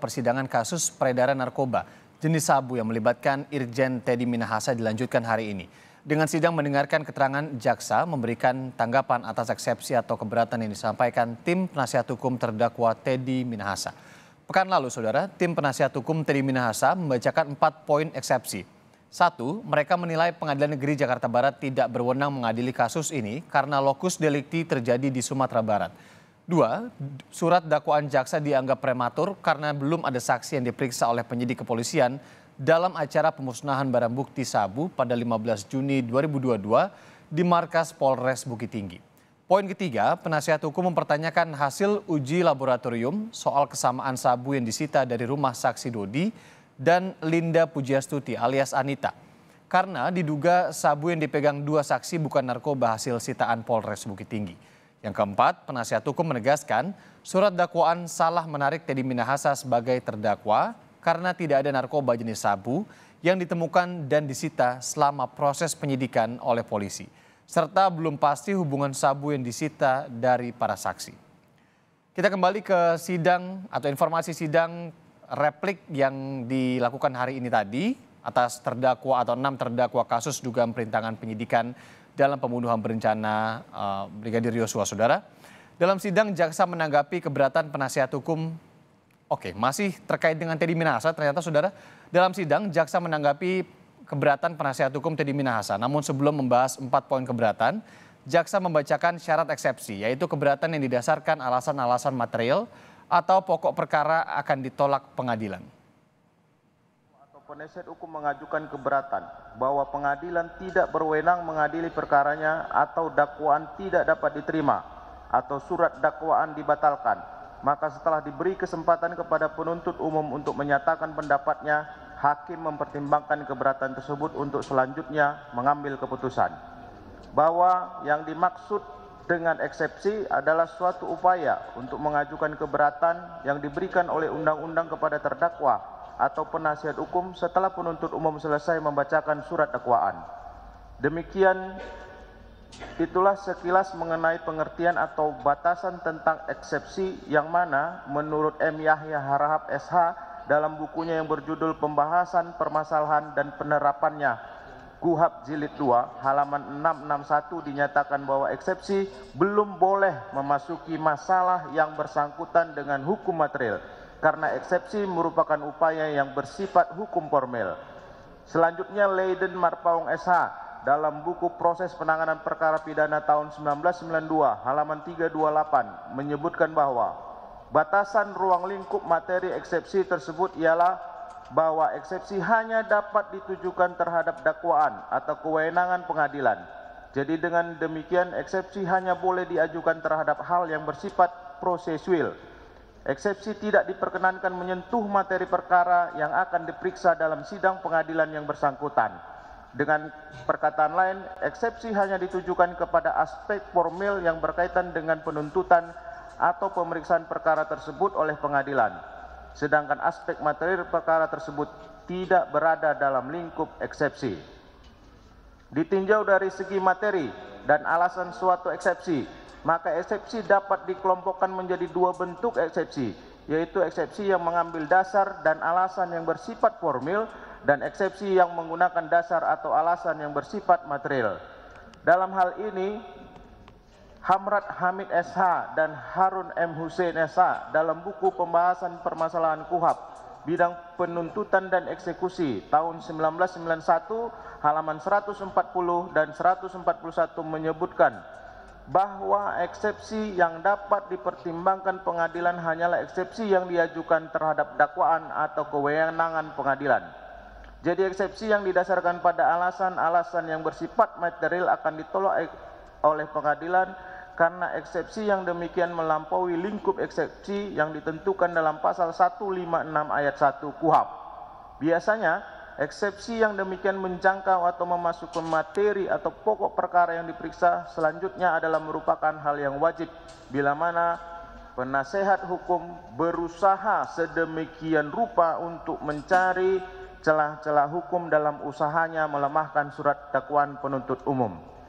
Persidangan kasus peredaran narkoba jenis sabu yang melibatkan Irjen Teddy Minahasa dilanjutkan hari ini. Dengan sidang mendengarkan keterangan jaksa memberikan tanggapan atas eksepsi atau keberatan yang disampaikan tim penasihat hukum terdakwa Teddy Minahasa. Pekan lalu, saudara, tim penasihat hukum Teddy Minahasa membacakan empat poin eksepsi. Satu, mereka menilai Pengadilan Negeri Jakarta Barat tidak berwenang mengadili kasus ini karena lokus delikti terjadi di Sumatera Barat. Dua, surat dakwaan jaksa dianggap prematur karena belum ada saksi yang diperiksa oleh penyidik kepolisian dalam acara pemusnahan barang bukti sabu pada 15 Juni 2022 di markas Polres Bukit Tinggi. Poin ketiga, penasihat hukum mempertanyakan hasil uji laboratorium soal kesamaan sabu yang disita dari rumah saksi Dodi dan Linda Pujiastuti alias Anita. Karena diduga sabu yang dipegang dua saksi bukan narkoba hasil sitaan Polres Bukit Tinggi. Yang keempat, penasihat hukum menegaskan surat dakwaan salah menarik Teddy Minahasa sebagai terdakwa karena tidak ada narkoba jenis sabu yang ditemukan dan disita selama proses penyidikan oleh polisi, serta belum pasti hubungan sabu yang disita dari para saksi. Kita kembali ke sidang atau informasi sidang replik yang dilakukan hari ini tadi atas terdakwa atau enam terdakwa kasus dugaan perintangan penyidikan dalam pembunuhan berencana uh, Brigadir Yosua, saudara. Dalam sidang, jaksa menanggapi keberatan penasihat hukum. Oke, masih terkait dengan Teddy Minahasa, ternyata saudara. Dalam sidang, jaksa menanggapi keberatan penasihat hukum Teddy Minahasa. Namun sebelum membahas empat poin keberatan, jaksa membacakan syarat eksepsi, yaitu keberatan yang didasarkan alasan-alasan material atau pokok perkara akan ditolak pengadilan. Penasihat hukum mengajukan keberatan bahwa pengadilan tidak berwenang mengadili perkaranya atau dakwaan tidak dapat diterima atau surat dakwaan dibatalkan. Maka setelah diberi kesempatan kepada penuntut umum untuk menyatakan pendapatnya, hakim mempertimbangkan keberatan tersebut untuk selanjutnya mengambil keputusan. Bahwa yang dimaksud dengan eksepsi adalah suatu upaya untuk mengajukan keberatan yang diberikan oleh undang-undang kepada terdakwa atau penasihat hukum setelah penuntut umum selesai membacakan surat dakwaan. Demikian itulah sekilas mengenai pengertian atau batasan tentang eksepsi yang mana menurut M. Yahya Harahap SH dalam bukunya yang berjudul Pembahasan Permasalahan dan Penerapannya Kuhab Jilid 2 halaman 661 dinyatakan bahwa eksepsi belum boleh memasuki masalah yang bersangkutan dengan hukum material karena eksepsi merupakan upaya yang bersifat hukum formal. Selanjutnya Leiden Marpaung SH dalam buku proses penanganan perkara pidana tahun 1992 halaman 328 menyebutkan bahwa batasan ruang lingkup materi eksepsi tersebut ialah bahwa eksepsi hanya dapat ditujukan terhadap dakwaan atau kewenangan pengadilan. Jadi dengan demikian eksepsi hanya boleh diajukan terhadap hal yang bersifat prosesual eksepsi tidak diperkenankan menyentuh materi perkara yang akan diperiksa dalam sidang pengadilan yang bersangkutan. Dengan perkataan lain, eksepsi hanya ditujukan kepada aspek formil yang berkaitan dengan penuntutan atau pemeriksaan perkara tersebut oleh pengadilan. Sedangkan aspek materi perkara tersebut tidak berada dalam lingkup eksepsi. Ditinjau dari segi materi dan alasan suatu eksepsi, maka eksepsi dapat dikelompokkan menjadi dua bentuk eksepsi, yaitu eksepsi yang mengambil dasar dan alasan yang bersifat formil dan eksepsi yang menggunakan dasar atau alasan yang bersifat material. Dalam hal ini, Hamrat Hamid SH dan Harun M. Hussein SH dalam buku pembahasan permasalahan KUHAP bidang penuntutan dan eksekusi tahun 1991 halaman 140 dan 141 menyebutkan bahwa eksepsi yang dapat dipertimbangkan pengadilan hanyalah eksepsi yang diajukan terhadap dakwaan atau kewenangan pengadilan. Jadi eksepsi yang didasarkan pada alasan-alasan yang bersifat material akan ditolak oleh pengadilan karena eksepsi yang demikian melampaui lingkup eksepsi yang ditentukan dalam pasal 156 ayat 1 KUHAP. Biasanya Eksepsi yang demikian menjangkau atau memasukkan materi atau pokok perkara yang diperiksa selanjutnya adalah merupakan hal yang wajib bila mana penasehat hukum berusaha sedemikian rupa untuk mencari celah-celah hukum dalam usahanya melemahkan surat dakwaan penuntut umum.